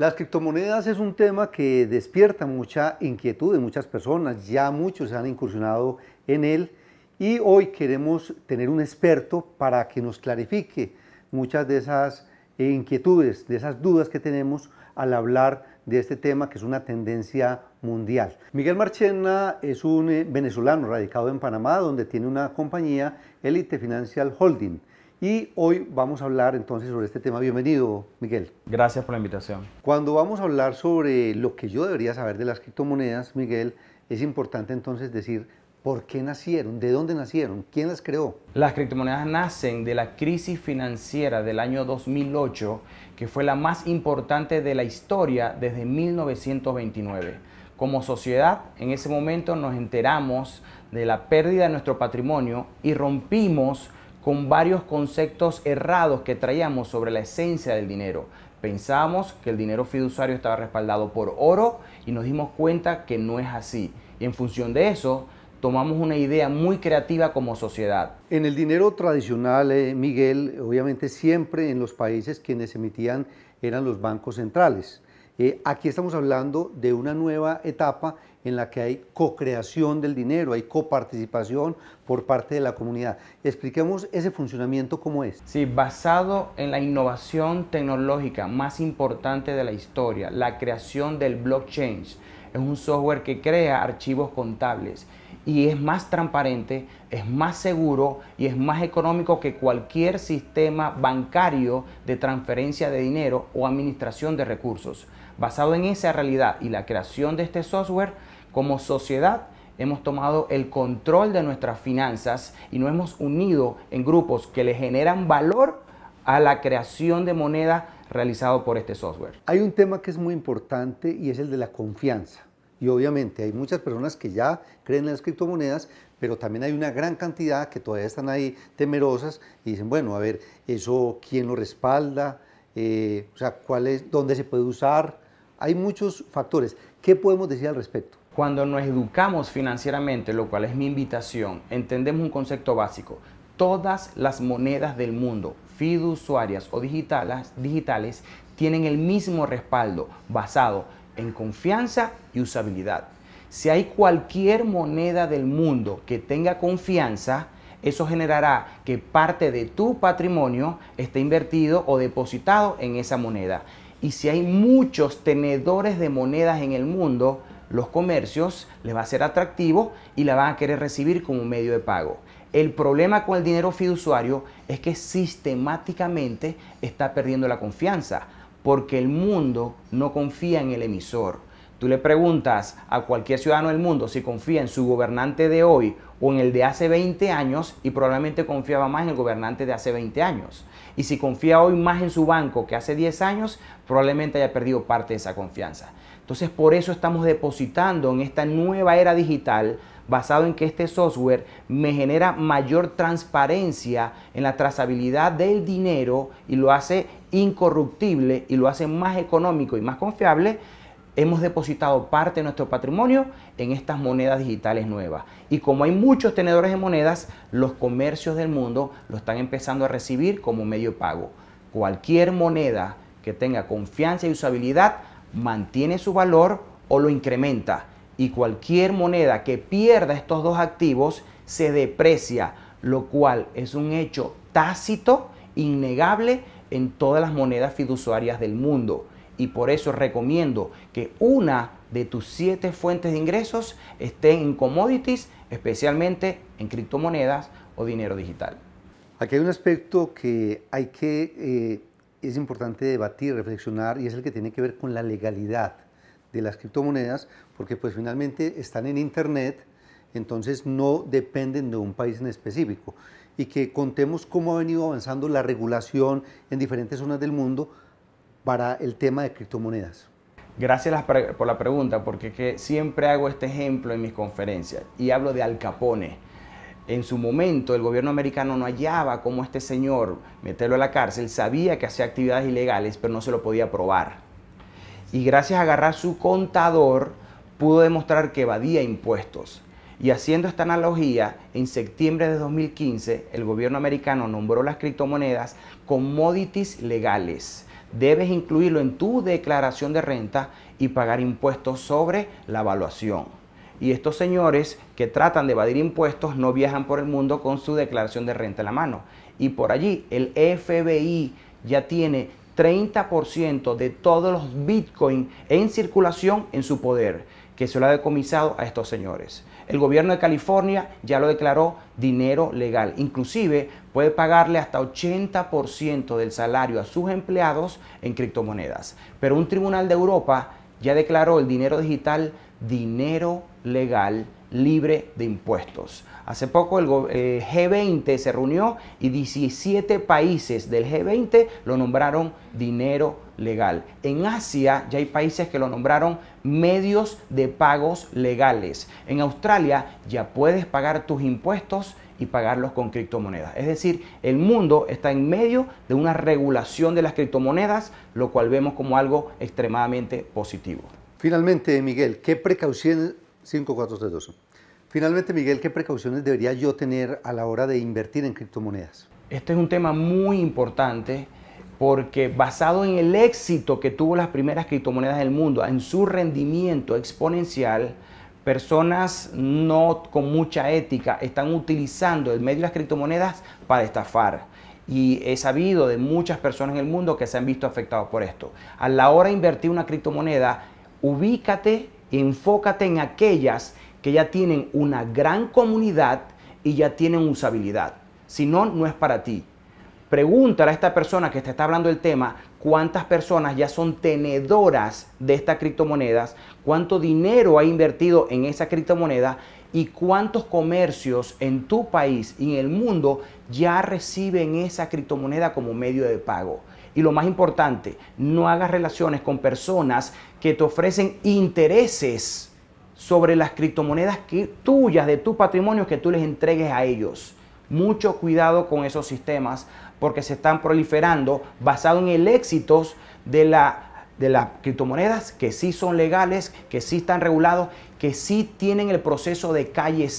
Las criptomonedas es un tema que despierta mucha inquietud de muchas personas, ya muchos se han incursionado en él y hoy queremos tener un experto para que nos clarifique muchas de esas inquietudes, de esas dudas que tenemos al hablar de este tema que es una tendencia mundial. Miguel Marchena es un eh, venezolano radicado en Panamá donde tiene una compañía Elite Financial Holding y hoy vamos a hablar entonces sobre este tema. Bienvenido, Miguel. Gracias por la invitación. Cuando vamos a hablar sobre lo que yo debería saber de las criptomonedas, Miguel, es importante entonces decir por qué nacieron, de dónde nacieron, quién las creó. Las criptomonedas nacen de la crisis financiera del año 2008, que fue la más importante de la historia desde 1929. Como sociedad, en ese momento nos enteramos de la pérdida de nuestro patrimonio y rompimos con varios conceptos errados que traíamos sobre la esencia del dinero. Pensábamos que el dinero fiduciario estaba respaldado por oro y nos dimos cuenta que no es así. en función de eso, tomamos una idea muy creativa como sociedad. En el dinero tradicional, eh, Miguel, obviamente siempre en los países quienes emitían eran los bancos centrales. Eh, aquí estamos hablando de una nueva etapa en la que hay co-creación del dinero, hay coparticipación por parte de la comunidad. Expliquemos ese funcionamiento cómo es. Sí, basado en la innovación tecnológica más importante de la historia, la creación del blockchain. Es un software que crea archivos contables y es más transparente, es más seguro y es más económico que cualquier sistema bancario de transferencia de dinero o administración de recursos. Basado en esa realidad y la creación de este software, como sociedad hemos tomado el control de nuestras finanzas y nos hemos unido en grupos que le generan valor a la creación de moneda realizado por este software. Hay un tema que es muy importante y es el de la confianza. Y obviamente hay muchas personas que ya creen en las criptomonedas, pero también hay una gran cantidad que todavía están ahí temerosas y dicen, bueno, a ver, eso quién lo respalda, eh, o sea, ¿cuál es, dónde se puede usar, hay muchos factores. ¿Qué podemos decir al respecto? Cuando nos educamos financieramente, lo cual es mi invitación, entendemos un concepto básico. Todas las monedas del mundo, fiduciarias o digitales, digitales, tienen el mismo respaldo basado en confianza y usabilidad. Si hay cualquier moneda del mundo que tenga confianza, eso generará que parte de tu patrimonio esté invertido o depositado en esa moneda. Y si hay muchos tenedores de monedas en el mundo, los comercios les va a ser atractivo y la van a querer recibir como medio de pago. El problema con el dinero fiduciario es que sistemáticamente está perdiendo la confianza porque el mundo no confía en el emisor. Tú le preguntas a cualquier ciudadano del mundo si confía en su gobernante de hoy o en el de hace 20 años y probablemente confiaba más en el gobernante de hace 20 años. Y si confía hoy más en su banco que hace 10 años, probablemente haya perdido parte de esa confianza. Entonces por eso estamos depositando en esta nueva era digital basado en que este software me genera mayor transparencia en la trazabilidad del dinero y lo hace incorruptible y lo hace más económico y más confiable hemos depositado parte de nuestro patrimonio en estas monedas digitales nuevas. Y como hay muchos tenedores de monedas, los comercios del mundo lo están empezando a recibir como medio de pago. Cualquier moneda que tenga confianza y usabilidad mantiene su valor o lo incrementa. Y cualquier moneda que pierda estos dos activos se deprecia, lo cual es un hecho tácito, innegable en todas las monedas fiduciarias del mundo y por eso recomiendo que una de tus siete fuentes de ingresos esté en commodities, especialmente en criptomonedas o dinero digital. Aquí hay un aspecto que hay que, eh, es importante debatir, reflexionar, y es el que tiene que ver con la legalidad de las criptomonedas, porque pues finalmente están en Internet, entonces no dependen de un país en específico. Y que contemos cómo ha venido avanzando la regulación en diferentes zonas del mundo para el tema de criptomonedas? Gracias por la pregunta, porque siempre hago este ejemplo en mis conferencias y hablo de Al Capone. En su momento el gobierno americano no hallaba cómo este señor meterlo a la cárcel, sabía que hacía actividades ilegales, pero no se lo podía probar. Y gracias a agarrar su contador, pudo demostrar que evadía impuestos. Y haciendo esta analogía, en septiembre de 2015 el gobierno americano nombró las criptomonedas commodities legales debes incluirlo en tu declaración de renta y pagar impuestos sobre la evaluación. Y estos señores que tratan de evadir impuestos no viajan por el mundo con su declaración de renta en la mano. Y por allí el FBI ya tiene 30% de todos los bitcoins en circulación en su poder que se lo ha decomisado a estos señores. El gobierno de California ya lo declaró dinero legal. Inclusive puede pagarle hasta 80% del salario a sus empleados en criptomonedas. Pero un tribunal de Europa ya declaró el dinero digital dinero legal libre de impuestos. Hace poco el, G20 eh, se reunió y 17 países del G20 lo nombraron dinero legal. En Asia ya hay países que lo nombraron medios de pagos legales. En Australia ya puedes pagar tus impuestos y pagarlos con criptomonedas. Es decir, el mundo está en medio de una regulación de las criptomonedas, lo cual vemos como algo extremadamente positivo. Finalmente, Miguel, ¿qué precauciones 5432? Finalmente, Miguel, ¿qué precauciones debería yo tener a la hora de invertir en criptomonedas? Este es un tema muy importante porque basado en el éxito que tuvo las primeras criptomonedas del mundo, en su rendimiento exponencial, personas no con mucha ética están utilizando el medio de las criptomonedas para estafar. Y he sabido de muchas personas en el mundo que se han visto afectados por esto. A la hora de invertir una criptomoneda, ubícate, enfócate en aquellas que ya tienen una gran comunidad y ya tienen usabilidad. Si no, no es para ti. Pregúntale a esta persona que te está hablando el tema cuántas personas ya son tenedoras de estas criptomonedas, cuánto dinero ha invertido en esa criptomoneda y cuántos comercios en tu país y en el mundo ya reciben esa criptomoneda como medio de pago. Y lo más importante, no hagas relaciones con personas que te ofrecen intereses sobre las criptomonedas que, tuyas, de tu patrimonio, que tú les entregues a ellos. Mucho cuidado con esos sistemas porque se están proliferando basado en el éxito de, la, de las criptomonedas que sí son legales, que sí están regulados, que sí tienen el proceso de calle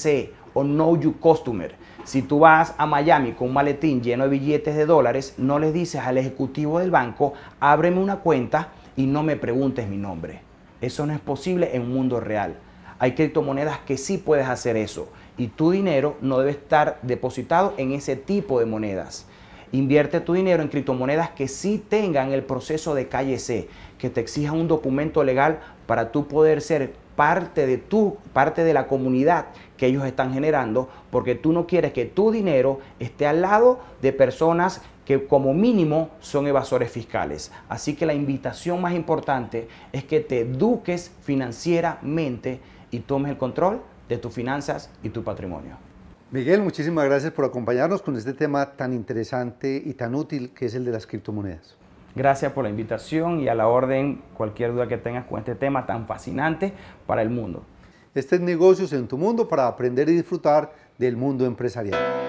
o Know You Customer si tú vas a Miami con un maletín lleno de billetes de dólares, no les dices al ejecutivo del banco, ábreme una cuenta y no me preguntes mi nombre. Eso no es posible en un mundo real. Hay criptomonedas que sí puedes hacer eso y tu dinero no debe estar depositado en ese tipo de monedas. Invierte tu dinero en criptomonedas que sí tengan el proceso de calle C, que te exija un documento legal para tú poder ser parte de tu, parte de la comunidad que ellos están generando, porque tú no quieres que tu dinero esté al lado de personas que como mínimo son evasores fiscales. Así que la invitación más importante es que te eduques financieramente y tomes el control de tus finanzas y tu patrimonio. Miguel, muchísimas gracias por acompañarnos con este tema tan interesante y tan útil que es el de las criptomonedas. Gracias por la invitación y a la orden cualquier duda que tengas con este tema tan fascinante para el mundo. Este es Negocios en tu Mundo para aprender y disfrutar del mundo empresarial.